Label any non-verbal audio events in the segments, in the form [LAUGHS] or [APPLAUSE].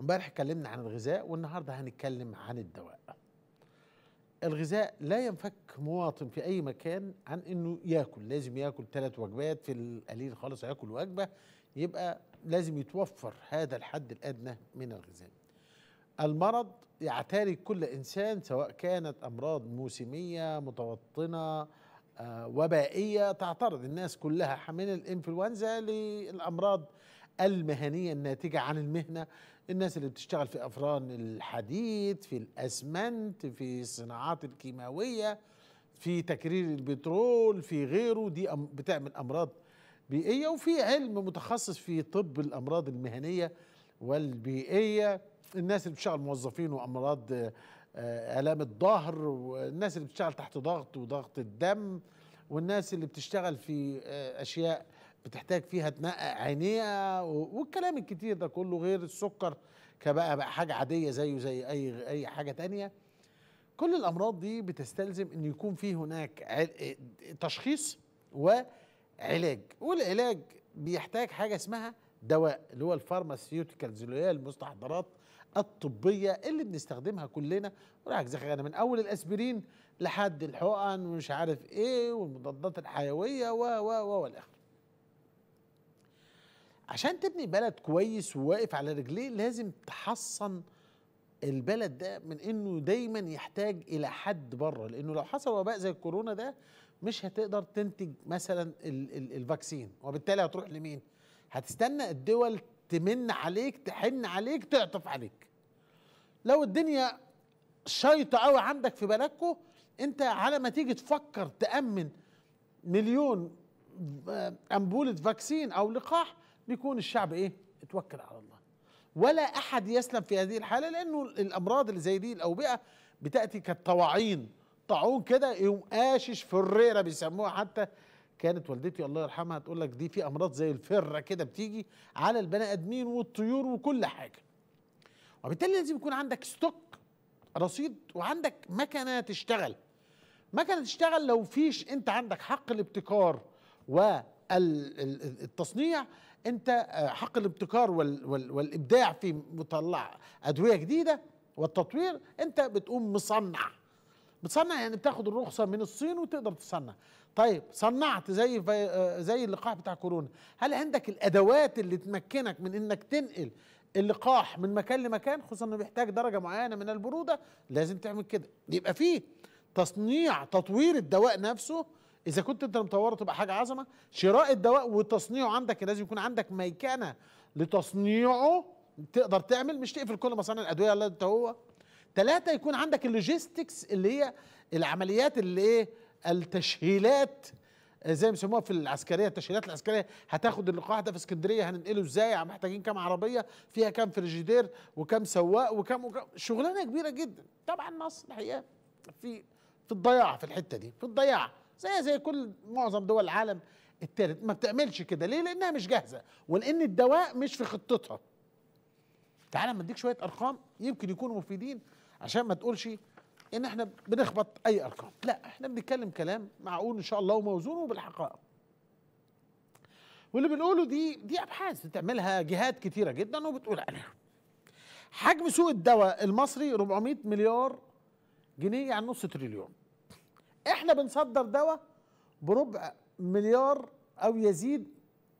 امبارح اتكلمنا عن الغذاء والنهارده هنتكلم عن الدواء الغذاء لا ينفك مواطن في اي مكان عن انه ياكل لازم ياكل ثلاث وجبات في القليل خالص هياكل وجبه يبقى لازم يتوفر هذا الحد الادنى من الغذاء المرض يعتري كل انسان سواء كانت امراض موسميه متوطنه آه، وبائيه تعترض الناس كلها من الانفلونزا للامراض المهنيه الناتجه عن المهنه الناس اللي بتشتغل في افران الحديد في الاسمنت في الصناعات الكيماويه في تكرير البترول في غيره دي بتعمل امراض بيئيه وفي علم متخصص في طب الامراض المهنيه والبيئيه الناس اللي بتشتغل موظفين وامراض آه، الام الظهر والناس اللي بتشتغل تحت ضغط وضغط الدم والناس اللي بتشتغل في آه، اشياء بتحتاج فيها تنقق عينيها والكلام الكتير ده كله غير السكر كبقى بقى حاجه عاديه زيه زي اي اي حاجه تانية كل الامراض دي بتستلزم ان يكون في هناك تشخيص وعلاج والعلاج بيحتاج حاجه اسمها دواء اللي هو الفارماسيوتيكالز اللي هي المستحضرات الطبيه اللي بنستخدمها كلنا وراك انا من اول الاسبرين لحد الحقن ومش عارف ايه والمضادات الحيويه و و و والاخر عشان تبني بلد كويس وواقف على رجليه لازم تحصن البلد ده من انه دايما يحتاج الى حد بره لانه لو حصل وباء زي الكورونا ده مش هتقدر تنتج مثلا ال ال الفاكسين وبالتالي هتروح لمين هتستنى الدول تمن عليك تحن عليك تعطف عليك لو الدنيا شيطه قوي عندك في بلدكو انت على ما تيجي تفكر تامن مليون آه، امبوله فاكسين او لقاح بيكون الشعب ايه اتوكل على الله ولا احد يسلم في هذه الحاله لانه الامراض اللي زي دي الاوبئه بتاتي كالطواعين طاعون كده يقوم قاشش في الريره بيسموها حتى كانت والدتي الله يرحمها تقول لك دي في امراض زي الفره كده بتيجي على البني ادمين والطيور وكل حاجه وبالتالي لازم يكون عندك ستوك رصيد وعندك مكنه تشتغل مكنه تشتغل لو فيش انت عندك حق الابتكار والتصنيع انت آه، حق الابتكار وال وال والابداع في مطلع ادويه جديده والتطوير انت بتقوم مصنع بتصنع يعني بتاخد الرخصه من الصين وتقدر تصنع طيب صنعت زي آه، زي اللقاح بتاع كورونا هل عندك الادوات اللي تمكنك من انك تنقل اللقاح من مكان لمكان خصوصا انه بيحتاج درجه معينه من البروده لازم تعمل كده يبقى فيه تصنيع تطوير الدواء نفسه اذا كنت انت مطوره تبقى حاجه عظمه شراء الدواء وتصنيعه عندك لازم يكون عندك ميكنه لتصنيعه تقدر تعمل مش تقفل كل مصانع الادويه اللي انت هو ثلاثه يكون عندك اللوجيستكس اللي هي العمليات اللي ايه التشهيلات زي ما بيسموها في العسكريه التشهيلات العسكريه هتاخد اللقاح ده في اسكندريه هننقله ازاي محتاجين كام عربيه فيها كام فريجيدير وكام سواق وكام, وكام شغلانه كبيره جدا طبعا مصر الحقيقه في في الضياع في الحته دي في الضياع زي زي كل معظم دول العالم الثالث ما بتعملش كده ليه لانها مش جاهزه ولان الدواء مش في خطتها تعالى ما اديك شويه ارقام يمكن يكونوا مفيدين عشان ما تقولش ان احنا بنخبط اي ارقام لا احنا بنتكلم كلام معقول ان شاء الله وموزون وبالحقائق واللي بنقوله دي دي ابحاث بتعملها جهات كتيره جدا وبتقول عليها حجم سوق الدواء المصري 400 مليار جنيه يعني نص تريليون احنا بنصدر دواء بربع مليار او يزيد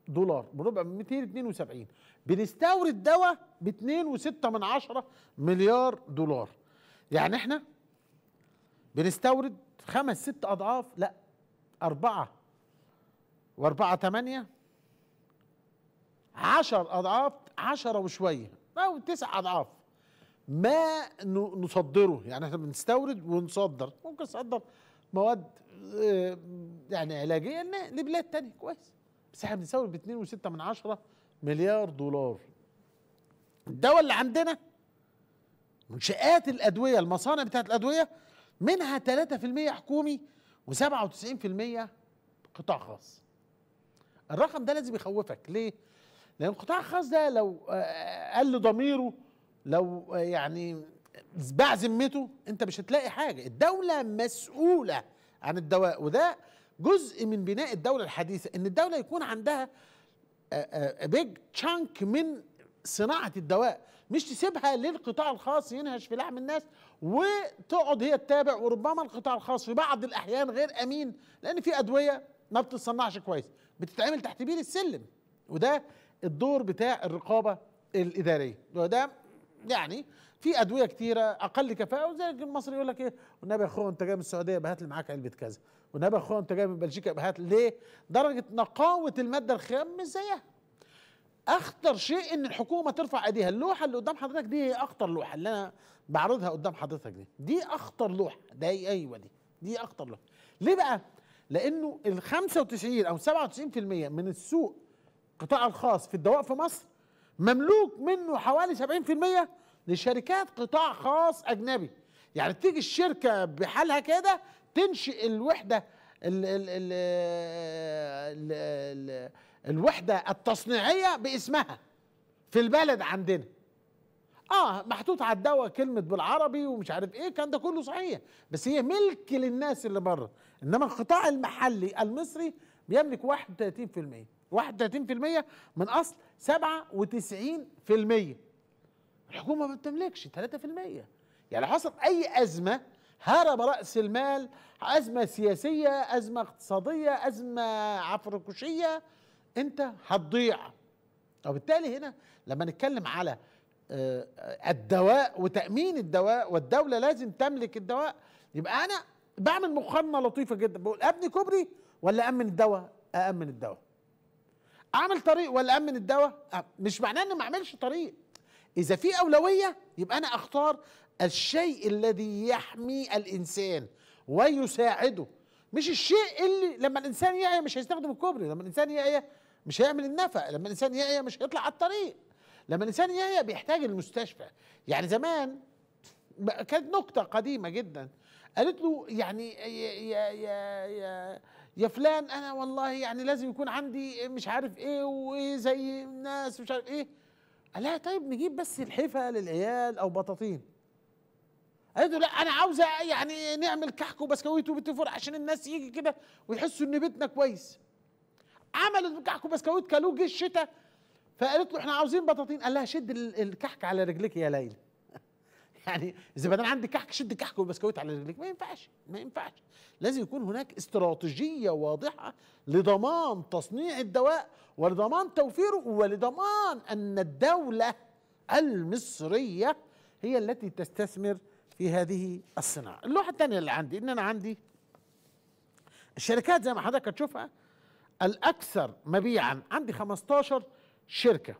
دولار بربع 272 بنستورد دواء ب 2.6 مليار دولار يعني احنا بنستورد خمس ست اضعاف لا اربعه واربعه ثمانيه عشر اضعاف عشرة وشويه او تسع اضعاف ما نصدره يعني احنا بنستورد ونصدر ممكن نصدر مواد آه، يعني علاجيه لبلاد تانية كويس بس احنا بنساوي ب 2.6 من عشرة مليار دولار الدواء اللي عندنا منشآت الأدوية المصانع بتاعت الأدوية منها 3% حكومي و97% قطاع خاص الرقم ده لازم يخوفك ليه؟ لأن القطاع الخاص ده لو آه، قل ضميره لو آه، يعني باع ذمته انت مش هتلاقي حاجه الدوله مسؤوله عن الدواء وده جزء من بناء الدوله الحديثه ان الدوله يكون عندها بيج آه، تشانك آه، من صناعه الدواء مش تسيبها للقطاع الخاص ينهش في لحم الناس وتقعد هي تتابع وربما القطاع الخاص في بعض الاحيان غير امين لان في ادويه ما بتتصنعش كويس بتتعمل تحت بير السلم وده الدور بتاع الرقابه الاداريه وده يعني في ادويه كثيره اقل كفاءه وزي المصري يقول لك ايه والنبي يا انت جاي من السعوديه بهات لي معاك علبه كذا والنبي يا انت جاي من بلجيكا بهات ليه درجه نقاوه الماده الخام مش زيها اخطر شيء ان الحكومه ترفع ايديها اللوحه اللي قدام حضرتك دي هي اخطر لوحه اللي انا بعرضها قدام حضرتك دي دي اخطر لوحه ده ايوه دي دي اخطر لوحه ليه بقى لانه ال 95 او 97% من السوق القطاع الخاص في الدواء في مصر مملوك منه حوالي 70% لشركات قطاع خاص اجنبي يعني تيجي الشركه بحالها كده تنشئ الوحده الـ الـ ال ال ال الوحده التصنيعيه باسمها في البلد عندنا اه محطوط على الدواء كلمه بالعربي ومش عارف ايه كان ده كله صحيح بس هي ملك للناس اللي بره انما القطاع المحلي المصري بيملك 31% 31% من اصل 97% الحكومه ما بتملكش 3% يعني حصل اي ازمه هرب راس المال ازمه سياسيه ازمه اقتصاديه ازمه عفركوشيه انت هتضيع وبالتالي هنا لما نتكلم على آه، الدواء وتامين الدواء والدوله لازم تملك الدواء يبقى انا بعمل مقارنه لطيفه جدا بقول ابني كوبري ولا امن الدواء أأمن الدواء أعمل طريق ولا أأمن الدواء مش معناه إني ما أعملش طريق اذا في اولويه يبقى انا اختار الشيء الذي يحمي الانسان ويساعده مش الشيء اللي لما الانسان يعيا مش هيستخدم الكوبري لما الانسان يعيا مش هيعمل النفق لما الانسان يعيا مش هيطلع على الطريق لما الانسان يعيا بيحتاج المستشفى يعني زمان كانت نكته قديمه جدا قالت له يعني يا يا يا, يا يا فلان انا والله يعني لازم يكون عندي مش عارف ايه وزي الناس مش عارف ايه قال لها طيب نجيب بس الحفا للعيال او بطاطين قالت له لا انا عاوزه يعني نعمل كحك وبسكويت وبتفور عشان الناس يجي كده ويحسوا ان بيتنا كويس عملت كحك وبسكويت كلوه جه الشتاء فقالت له احنا عاوزين بطاطين قال لها شد الكحك على رجلك يا ليلى [LAUGHS] يعني اذا ما عندي كحك شد كحك وبسكوت على رجليك ما ينفعش ما ينفعش لازم يكون هناك استراتيجيه واضحه لضمان تصنيع الدواء ولضمان توفيره ولضمان ان الدوله المصريه هي التي تستثمر في هذه الصناعه. اللوحه الثانيه اللي عندي ان انا عندي الشركات زي ما حضرتك هتشوفها الاكثر مبيعا عندي 15 شركه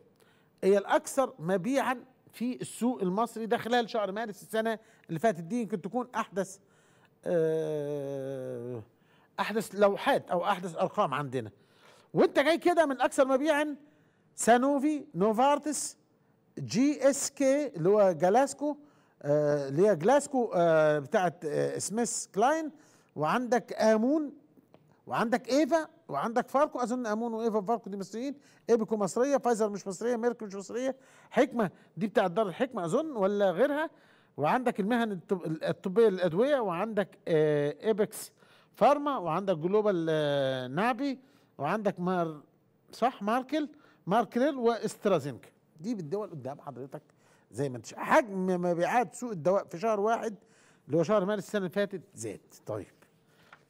هي الاكثر مبيعا في السوق المصري ده خلال شهر مارس السنه اللي فاتت دي يمكن تكون احدث آه، احدث لوحات او احدث ارقام عندنا وانت جاي كده من اكثر مبيعا سانوفي نوفارتس جي اس كي اللي هو جلاسكو آه، اللي هي جلاسكو آه، بتاعت سميث كلاين وعندك امون وعندك ايفا وعندك فاركو اظن امون وايفا فاركو دي مصريين ايبكو مصريه فايزر مش مصريه ميركل مش مصريه حكمه دي بتاع دار الحكمه اظن ولا غيرها وعندك المهن الطبيه للادويه وعندك آه، ايبكس فارما وعندك جلوبال آه، نابي وعندك مار صح ماركل ماركل واسترازينكا دي بالدول قدام حضرتك زي ما انت حجم مبيعات سوق الدواء في شهر واحد اللي هو شهر مارس السنه اللي فاتت زاد طيب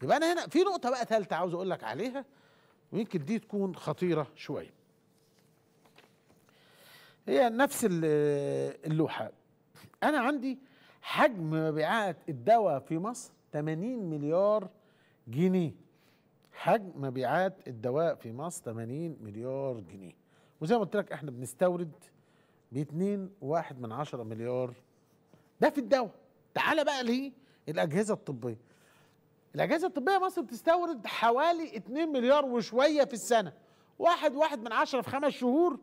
يبقى انا هنا في نقطه بقى ثالثه عاوز اقول لك عليها ويمكن دي تكون خطيره شويه هي نفس اللوحه انا عندي حجم مبيعات الدواء في مصر 80 مليار جنيه حجم مبيعات الدواء في مصر 80 مليار جنيه وزي ما قلت لك احنا بنستورد ب 2.1 من 10 مليار ده في الدواء تعالى بقى ليه الاجهزه الطبيه الاجهزه الطبيه مصر بتستورد حوالي 2 مليار وشويه في السنه واحد واحد من عشرة في خمس شهور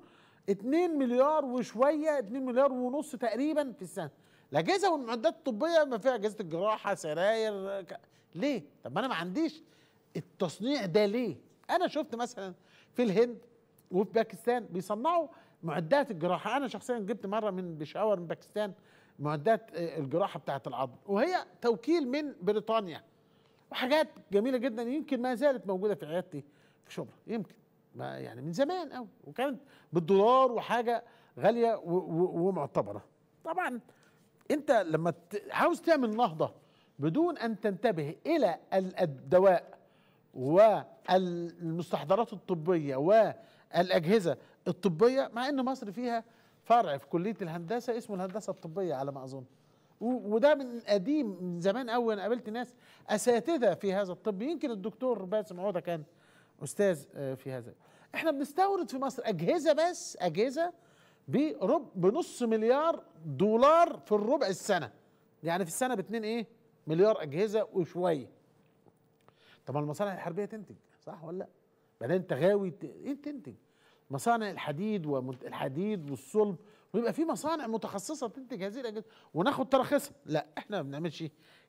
2 مليار وشويه 2 مليار ونص تقريبا في السنه الاجهزه والمعدات الطبيه ما فيها اجهزه الجراحه سراير ك... ليه طب انا ما عنديش التصنيع ده ليه انا شفت مثلا في الهند وفي باكستان بيصنعوا معدات الجراحه انا شخصيا جبت مره من بشاور من باكستان معدات آه، الجراحه بتاعه العظم وهي توكيل من بريطانيا وحاجات جميله جدا يمكن ما زالت موجوده في عيادتي في شبرا يمكن ما يعني من زمان قوي وكانت بالدولار وحاجه غاليه ومعتبره طبعا انت لما عاوز تعمل نهضه بدون ان تنتبه الى الدواء والمستحضرات الطبيه والاجهزه الطبيه مع ان مصر فيها فرع في كليه الهندسه اسمه الهندسه الطبيه على ما اظن وده من قديم من زمان قوي انا قابلت ناس اساتذه في هذا الطب يمكن الدكتور باسم عوده كان استاذ آه، في هذا احنا بنستورد في مصر اجهزه بس اجهزه برب بنص مليار دولار في الربع السنه يعني في السنه باتنين ايه مليار اجهزه وشويه طب المصالح الحربيه تنتج صح ولا لا بعدين يعني انت غاوي انت إيه تنتج مصانع الحديد والحديد والصلب ويبقى في مصانع متخصصه تنتج هذه الاجهزه وناخد تراخيصها لا احنا ما بنعملش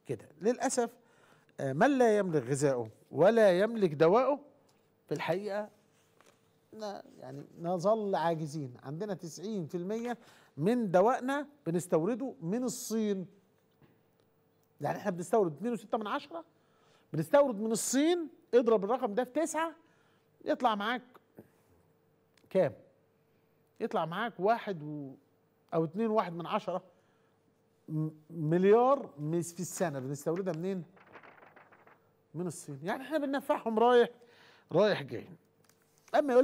كده للاسف آه، من لا يملك غذائه ولا يملك دواءه في الحقيقه يعني نظل عاجزين عندنا 90% من دوائنا بنستورده من الصين يعني احنا بنستورد 2.6 من عشرة بنستورد من الصين اضرب الرقم ده في تسعة يطلع معاك كام يطلع معاك واحد و... او اتنين واحد من عشرة مليار في السنة بنستوردها منين من الصين يعني احنا بننفعهم رايح رايح جاي اما